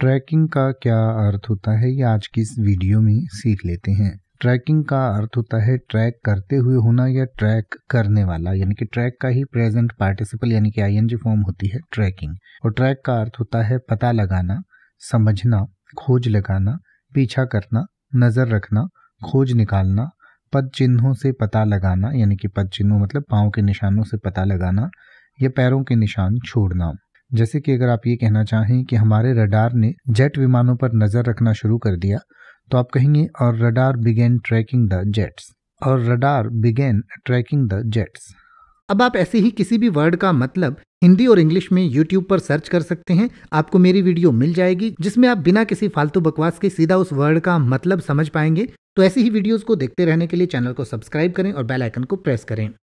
trekking का क्या अर्थ होता है ये आज की इस वीडियो में सीख लेते हैं ट्रैकिंग का अर्थ होता है ट्रैक करते हुए होना या ट्रैक करने वाला यानी कि ट्रैक का ही प्रेजेंट पार्टिसिपल यानी कि आईएनजी फॉर्म होती है ट्रैकिंग और ट्रैक का अर्थ होता है पता लगाना समझना खोज लगाना पीछा करना नज़र रखना खोज निकालना पद चिन्हों से पता लगाना यानी कि पद चिन्हों मतलब पाँव के निशानों से पता लगाना या पैरों के निशान छोड़ना जैसे कि अगर आप ये कहना चाहें कि हमारे रडार ने जेट विमानों पर नज़र रखना शुरू कर दिया तो आप कहेंगे और radar began tracking the jets और radar began tracking the jets अब आप ऐसे ही किसी भी वर्ड का मतलब हिंदी और इंग्लिश में यूट्यूब पर सर्च कर सकते हैं आपको मेरी वीडियो मिल जाएगी जिसमें आप बिना किसी फालतू बकवास के सीधा उस वर्ड का मतलब समझ पाएंगे तो ऐसी ही वीडियोस को देखते रहने के लिए चैनल को सब्सक्राइब करें और बेल आइकन को प्रेस करें